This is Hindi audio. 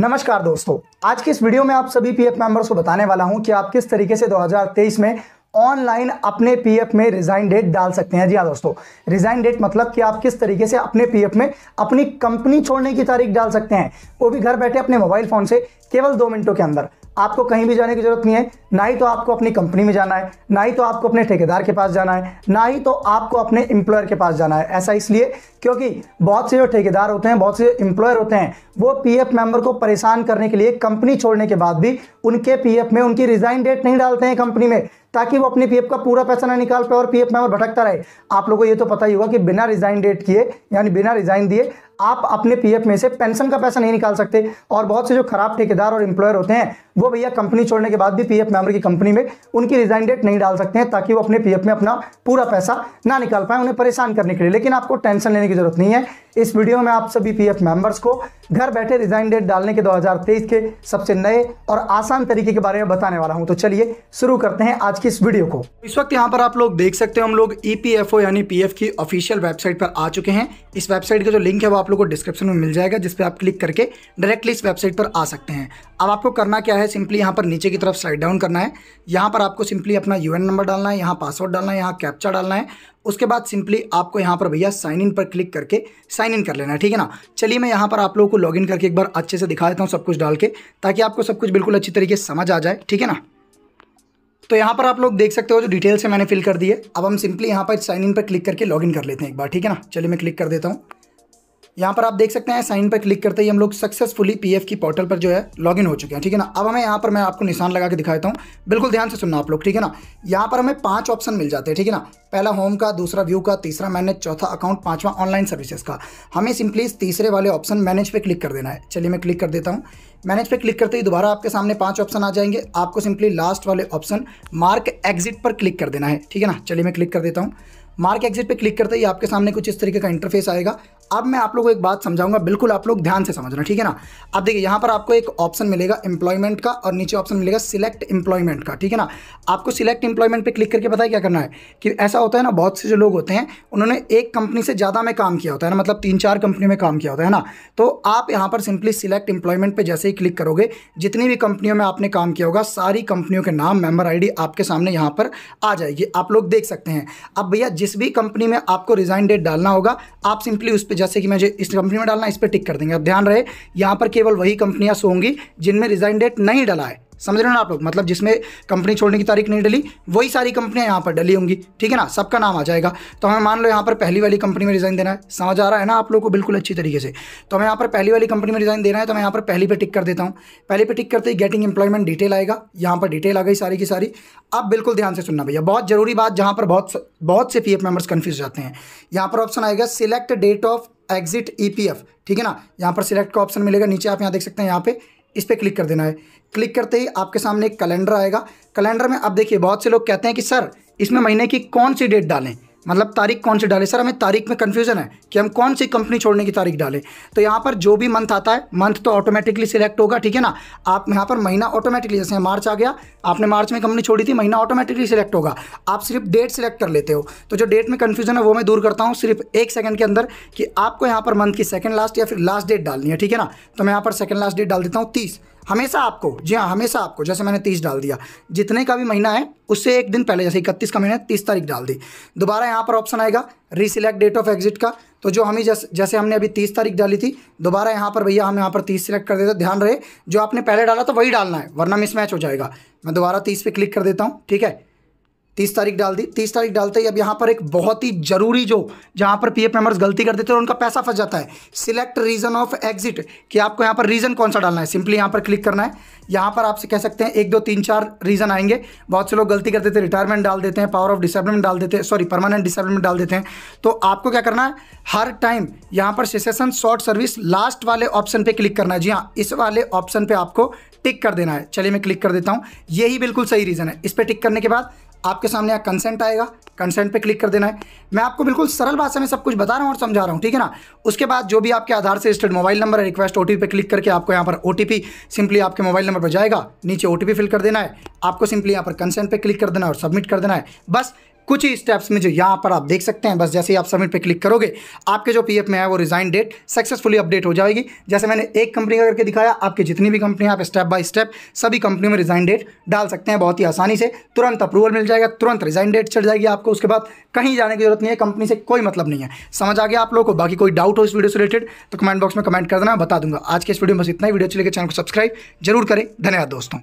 नमस्कार दोस्तों आज के इस वीडियो में आप सभी पीएफ मेंबर्स को बताने वाला हूं कि आप किस तरीके से 2023 में ऑनलाइन अपने पीएफ में रिजाइन डेट डाल सकते हैं जी हाँ दोस्तों रिजाइन डेट मतलब कि आप किस तरीके से अपने पीएफ में अपनी कंपनी छोड़ने की तारीख डाल सकते हैं वो भी घर बैठे अपने मोबाइल फोन से केवल दो मिनटों के अंदर आपको कहीं भी जाने की ज़रूरत नहीं है ना ही तो आपको अपनी कंपनी में जाना है ना ही तो आपको अपने ठेकेदार के पास जाना है ना ही तो आपको अपने एम्प्लॉयर के पास जाना है ऐसा इसलिए क्योंकि बहुत से जो ठेकेदार होते हैं बहुत से एम्प्लॉयर होते हैं वो पीएफ मेंबर को परेशान करने के लिए कंपनी छोड़ने के बाद भी उनके पीएफ में उनकी रिजाइन डेट नहीं डालते हैं कंपनी में ताकि वो अपने पीएफ का पूरा पैसा ना निकाल पाए और पीएफ मेंबर भटकता रहे आप लोगों को ये तो पता ही होगा कि बिना रिजाइन डेट किए यानी बिना रिजाइन दिए आप अपने पीएफ में से पेंशन का पैसा नहीं निकाल सकते और बहुत से जो खराब ठेकेदार और इंप्लॉयर होते हैं वो भैया कंपनी छोड़ने के बाद भी पीएफ मेंबर की कंपनी में उनकी रिजाइन डेट नहीं डाल सकते हैं ताकि वो अपने पीएफ में अपना पूरा पैसा ना निकाल पाए उन्हें परेशान करने के लिए लेकिन आपको टेंशन लेने की जरूरत नहीं है इस वीडियो में आप सभी पी मेंबर्स को घर बैठे रिजाइन डेट डालने के दो के सबसे नए और आसान तरीके के बारे में बताने वाला हूं तो चलिए शुरू करते हैं आज की इस वीडियो को इस वक्त यहाँ पर आप लोग देख सकते हो हम लोग ई e यानी पी की ऑफिशियल वेबसाइट पर आ चुके हैं इस वेबसाइट का जो लिंक है वो आप लोग को डिस्क्रिप्शन में मिल जाएगा जिस पर आप क्लिक करके डायरेक्टली इस वेबसाइट पर आ सकते हैं अब आपको करना क्या है सिंपली यहाँ पर नीचे की तरफ स्लाइड डाउन करना है यहाँ पर आपको सिंपली अपना यू नंबर डालना है यहाँ पासवर्ड डालना है यहाँ कैप्चा डालना है उसके बाद सिंपली आपको यहाँ पर भैया साइन इन पर क्लिक करके साइन इन कर लेना है ठीक है ना चलिए मैं यहाँ पर आप लोगों को लॉग करके एक बार अच्छे से दिखा देता हूँ सब कुछ डाल के ताकि आपको सब कुछ बिल्कुल अच्छी तरीके से समझ आ जाए ठीक है ना तो यहाँ पर आप लोग देख सकते हो जो डिटेल्स है मैंने फिल कर दिए अब हम सिंपली यहाँ पर साइन इन पर क्लिक करके लॉगिन कर लेते हैं एक बार ठीक है ना चलिए मैं क्लिक कर देता हूँ यहाँ पर आप देख सकते हैं साइन पर क्लिक करते ही हम लोग सक्सेसफुली पी की पोर्टल पर जो है लॉगिन हो चुके हैं ठीक है ना अब हमें यहाँ पर मैं आपको निशान लगा के दिखाता हूँ बिल्कुल ध्यान से सुनना आप लोग ठीक है ना यहाँ पर हमें पाँच ऑप्शन मिल जाते हैं ठीक है ना पहला होम का दूसरा व्यू का तीसरा मैनेज चौथा अकाउंट पांचवा ऑनलाइन सर्विसेज का हमें सिंपली तीसरे वाले ऑप्शन मैनेज पे क्लिक कर देना है चलिए मैं क्लिक कर देता हूँ मैनेज पे क्लिक करते ही दोबारा आपके सामने पांच ऑप्शन आ जाएंगे आपको सिंपली लास्ट वाले ऑप्शन मार्क एग्जिट पर क्लिक कर देना है ठीक है ना चलिए मैं क्लिक कर देता हूँ मार्क एग्जिट पे क्लिक करते ही आपके सामने कुछ इस तरीके का इंटरफेस आएगा अब मैं आप लोगों को एक बात समझाऊंगा बिल्कुल आप लोग ध्यान से समझना ठीक है ना अब देखिए यहाँ पर आपको एक ऑप्शन मिलेगा एम्प्लॉयमेंट का और नीचे ऑप्शन मिलेगा सिलेक्ट एम्प्लॉयमेंट का ठीक है ना आपको सिलेक्ट एम्प्लॉयमेंट पे क्लिक करके पता है क्या करना है कि ऐसा होता है ना बहुत से जो लोग होते हैं उन्होंने एक कंपनी से ज़्यादा में काम किया होता है ना मतलब तीन चार कंपनी में काम किया होता है ना तो आप यहाँ पर सिंपली सिलेक्ट एम्प्लॉयमेंट पर जैसे ही क्लिक करोगे जितनी भी कंपनियों में आपने काम किया होगा सारी कंपनियों के नाम मेम्बर आई आपके सामने यहाँ पर आ जाएगी आप लोग देख सकते हैं अब भैया जिस भी कंपनी में आपको रिजाइन डेट डालना होगा आप सिंपली उस पर जैसे कि मुझे इस कंपनी में डालना इस पर टिक कर देंगे अब ध्यान रहे यहाँ पर केवल वही कंपनियाँ सो होंगी जिनमें रिजाइन डेट नहीं डला है समझ रहे हो ना आप लोग मतलब जिसमें कंपनी छोड़ने की तारीख नहीं डली वही सारी कंपनियाँ यहाँ पर डली होंगी ठीक है ना सबका नाम आ जाएगा तो हमें मान लो यहाँ पर पहली वाली कंपनी में रिज़ाइन देना है समझ आ रहा है ना आप लोग को बिल्कुल अच्छी तरीके से तो हमें यहाँ पर पहली वाली कंपनी में रिज़ाइन देना है तो मैं यहाँ पर पहली पर टिक कर देता हूँ पहली पर टिक करते ही गेटिंग एम्प्लॉयमेंट डिटेल आएगा यहाँ पर डिटेल आ गई सारी की सारी अब बिल्कुल ध्यान से सुनना भैया बहुत ज़रूरी बात जहाँ पर बहुत बहुत से पी एफ मेम्बर्स कन्फ्यूज जाते हैं यहाँ पर ऑप्शन आएगा select date of exit F ठीक है ना यहाँ पर सिलेक्ट का ऑप्शन मिलेगा नीचे आप यहाँ देख सकते हैं यहाँ पे इस पर क्लिक कर देना है क्लिक करते ही आपके सामने एक कैलेंडर आएगा कैलेंडर में आप देखिए बहुत से लोग कहते हैं कि सर इसमें महीने की कौन सी डेट डालें मतलब तारीख कौन सी डालें सर हमें तारीख में कन्फ्यूज़न है कि हम कौन सी कंपनी छोड़ने की तारीख डालें तो यहाँ पर जो भी मंथ आता है मंथ तो ऑटोमेटिकली सिलेक्ट होगा ठीक है ना आप यहाँ पर महीना ऑटोमेटिकली जैसे मार्च आ गया आपने मार्च में कंपनी छोड़ी थी महीना ऑटोमेटिकली सिलेक्ट होगा आप सिर्फ डेट सिलेक्ट कर लेते हो तो जो डेट में कन्फ्यूजन है वो मैं दूर करता हूँ सिर्फ एक सेकंड के अंदर कि आपको यहाँ पर मंथ की सेकंड लास्ट या फिर लास्ट डेट डालनी है ठीक है ना तो मैं यहाँ पर सेकेंड लास्ट डेट डाल देता हूँ तीस हमेशा आपको जी हाँ हमेशा आपको जैसे मैंने तीस डाल दिया जितने का भी महीना है उससे एक दिन पहले जैसे इकतीस का महीना तीस तारीख डाल दी दोबारा यहाँ पर ऑप्शन आएगा रीसिलेक्ट डेट ऑफ एग्जिट का तो जो हमें जैसे जैसे हमने अभी तीस तारीख डाली थी दोबारा यहाँ पर भैया हम यहाँ पर तीस सिलेक्ट कर देते ध्यान रहे जो आपने पहले डाला था वही डालना है वरना मिसमैच हो जाएगा मैं दोबारा तीस पे क्लिक कर देता हूँ ठीक है तीस तारीख डाल दी तीस तारीख डालते ही अब यहाँ पर एक बहुत ही जरूरी जो जहाँ पर पीएफ मेंबर्स गलती कर देते हैं उनका पैसा फंस जाता है सिलेक्ट रीजन ऑफ एग्जिट कि आपको यहाँ पर रीजन कौन सा डालना है सिंपली यहाँ पर क्लिक करना है यहाँ पर आपसे कह सकते हैं एक दो तीन चार रीजन आएंगे बहुत से लोग गलती कर देते हैं रिटायरमेंट डाल देते हैं पावर ऑफ डिसेबलमेंट डाल देते हैं सॉरी परमानेंट डिसेबलमेंट डाल देते हैं तो आपको क्या करना है हर टाइम यहाँ पर सेसेशन शॉर्ट सर्विस लास्ट वाले ऑप्शन पर क्लिक करना है जी हाँ इस वाले ऑप्शन पर आपको टिक कर देना है चलिए मैं क्लिक कर देता हूँ यही बिल्कुल सही रीज़न है इस पर टिक करने के बाद आपके सामने यहाँ कंसेंट आएगा कंसेंट पे क्लिक कर देना है मैं आपको बिल्कुल सरल भाषा में सब कुछ बता रहा हूँ और समझा रहा हूँ ठीक है ना उसके बाद जो भी आपके आधार से रजिस्टर्ड मोबाइल नंबर है रिक्वेस्ट ओ पे क्लिक करके आपको यहाँ पर ओ सिंपली आपके मोबाइल नंबर पर जाएगा नीचे ओ फिल कर देना है आपको सिंपली यहाँ पर कंसेंट पर क्लिक कर देना है और सबमिट कर देना है बस कुछ ही स्टेप्स में जो यहाँ पर आप देख सकते हैं बस जैसे ही आप सबमिट पे क्लिक करोगे आपके जो पीएफ में है वो रिजाइन डेट सक्सेसफुली अपडेट हो जाएगी जैसे मैंने एक कंपनी का करके दिखाया आपकी जितनी भी कंपनी आप स्टेप बाय स्टेप सभी कंपनी में रिजाइन डेट डाल सकते हैं बहुत ही आसानी से तुरंत अप्रूवल मिल जाएगा तुरंत रिजाइन डेट चढ़ जाएगी आपको उसके बाद कहीं जाने की जरूरत नहीं है कंपनी से कोई मतलब नहीं है समझ आ गया आप लोग को बाकी कोई डाउट हो इस वीडियो से रिलेटेड तो कमेंट बॉक्स में कमेंट कर देना बता दूंगा आज के इस वीडियो में बस इतना ही वीडियो चले लगे चैनल को सब्सक्राइब जरूर करें धन्यवाद दोस्तों